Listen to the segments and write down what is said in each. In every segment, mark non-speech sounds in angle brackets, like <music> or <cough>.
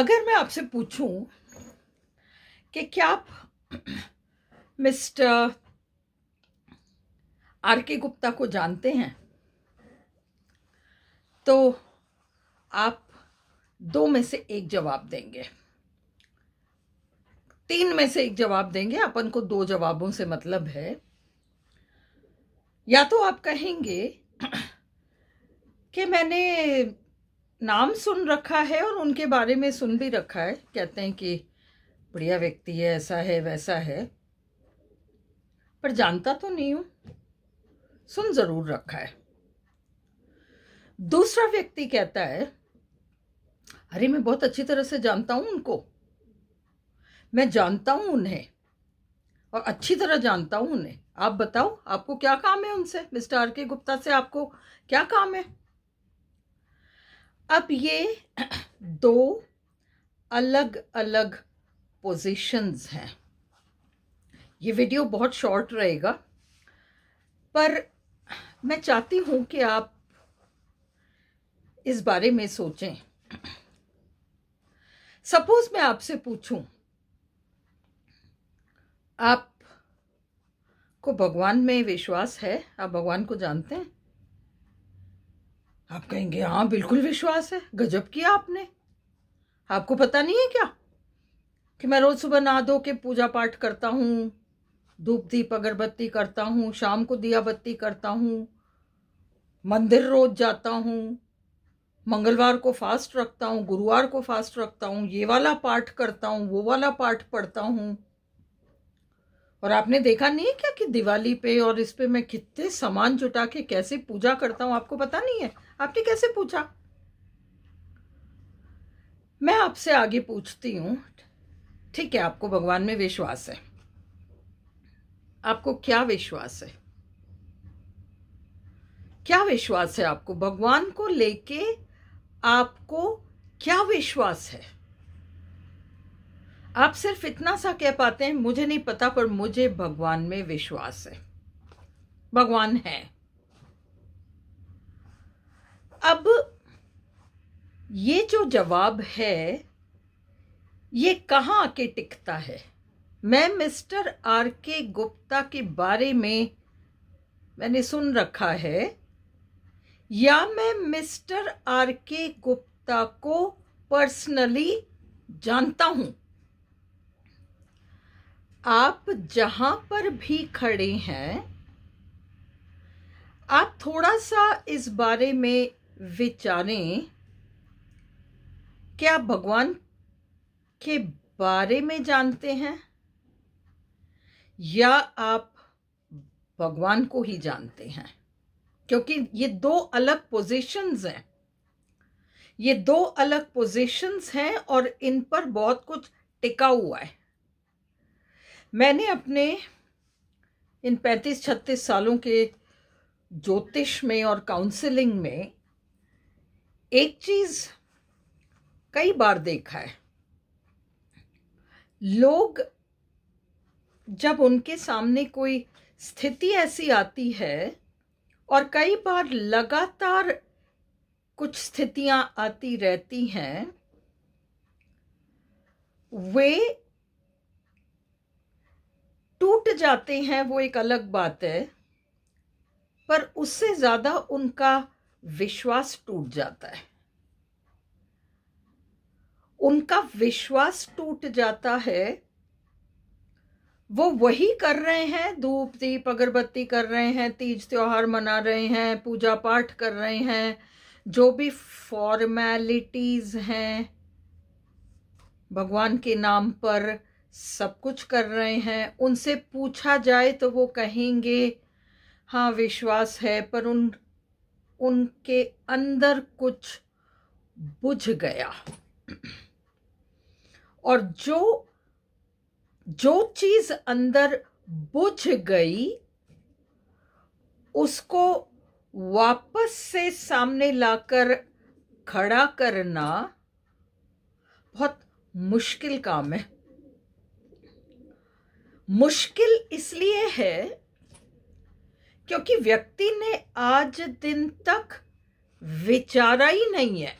अगर मैं आपसे पूछूं कि क्या आप <clears throat> मिस्टर आर के गुप्ता को जानते हैं तो आप दो में से एक जवाब देंगे तीन में से एक जवाब देंगे अपन को दो जवाबों से मतलब है या तो आप कहेंगे <clears throat> कि मैंने नाम सुन रखा है और उनके बारे में सुन भी रखा है कहते हैं कि बढ़िया व्यक्ति है ऐसा है वैसा है पर जानता तो नहीं हूं सुन जरूर रखा है दूसरा व्यक्ति कहता है अरे मैं बहुत अच्छी तरह से जानता हूं उनको मैं जानता हूं उन्हें और अच्छी तरह जानता हूं उन्हें आप बताओ आपको क्या काम है उनसे मिस्टर आर के गुप्ता से आपको क्या काम है अब ये दो अलग अलग पोजीशंस हैं ये वीडियो बहुत शॉर्ट रहेगा पर मैं चाहती हूँ कि आप इस बारे में सोचें सपोज मैं आपसे पूछूं आप को भगवान में विश्वास है आप भगवान को जानते हैं आप कहेंगे हाँ बिल्कुल विश्वास है गजब किया आपने आपको पता नहीं है क्या कि मैं रोज़ सुबह नहा धो के पूजा पाठ करता हूँ धूप दीप अगरबत्ती करता हूँ शाम को दिया बत्ती करता हूँ मंदिर रोज जाता हूँ मंगलवार को फास्ट रखता हूँ गुरुवार को फास्ट रखता हूँ ये वाला पाठ करता हूँ वो वाला पाठ पढ़ता हूँ और आपने देखा नहीं है क्या कि दिवाली पे और इस पे मैं कितने सामान जुटा के कैसे पूजा करता हूँ आपको पता नहीं है आपने कैसे पूछा मैं आपसे आगे पूछती हूं ठीक है आपको भगवान में विश्वास है आपको क्या विश्वास है क्या विश्वास है आपको भगवान को लेके आपको क्या विश्वास है आप सिर्फ इतना सा कह पाते हैं मुझे नहीं पता पर मुझे भगवान में विश्वास है भगवान है अब ये जो जवाब है ये कहाँ आके टिकता है मैं मिस्टर आर के गुप्ता के बारे में मैंने सुन रखा है या मैं मिस्टर आर के गुप्ता को पर्सनली जानता हूँ आप जहाँ पर भी खड़े हैं आप थोड़ा सा इस बारे में विचारें क्या भगवान के बारे में जानते हैं या आप भगवान को ही जानते हैं क्योंकि ये दो अलग पोजीशंस हैं ये दो अलग पोजीशंस हैं और इन पर बहुत कुछ टिका हुआ है मैंने अपने इन पैंतीस छत्तीस सालों के ज्योतिष में और काउंसलिंग में एक चीज कई बार देखा है लोग जब उनके सामने कोई स्थिति ऐसी आती है और कई बार लगातार कुछ स्थितियां आती रहती हैं वे टूट जाते हैं वो एक अलग बात है पर उससे ज़्यादा उनका विश्वास टूट जाता है उनका विश्वास टूट जाता है वो वही कर रहे हैं धूप दीप अगरबत्ती कर रहे हैं तीज त्योहार मना रहे हैं पूजा पाठ कर रहे हैं जो भी फॉर्मेलिटीज हैं भगवान के नाम पर सब कुछ कर रहे हैं उनसे पूछा जाए तो वो कहेंगे हाँ विश्वास है पर उन उनके अंदर कुछ बुझ गया और जो जो चीज अंदर बुझ गई उसको वापस से सामने लाकर खड़ा करना बहुत मुश्किल काम है मुश्किल इसलिए है क्योंकि व्यक्ति ने आज दिन तक विचारा ही नहीं है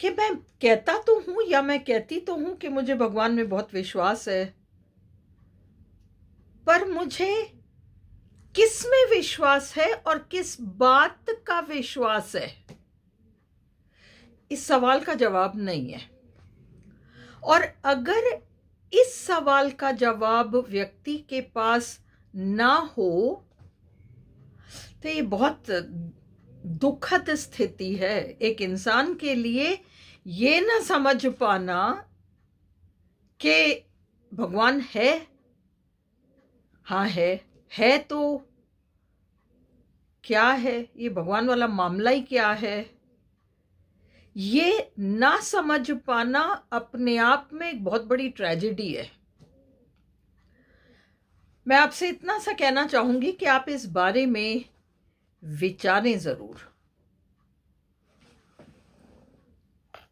कि मैं कहता तो हूं या मैं कहती तो हूं कि मुझे भगवान में बहुत विश्वास है पर मुझे किस में विश्वास है और किस बात का विश्वास है इस सवाल का जवाब नहीं है और अगर इस सवाल का जवाब व्यक्ति के पास ना हो तो ये बहुत दुखद स्थिति है एक इंसान के लिए ये ना समझ पाना कि भगवान है हाँ है है तो क्या है ये भगवान वाला मामला ही क्या है ये ना समझ पाना अपने आप में एक बहुत बड़ी ट्रेजेडी है मैं आपसे इतना सा कहना चाहूँगी कि आप इस बारे में विचारें ज़रूर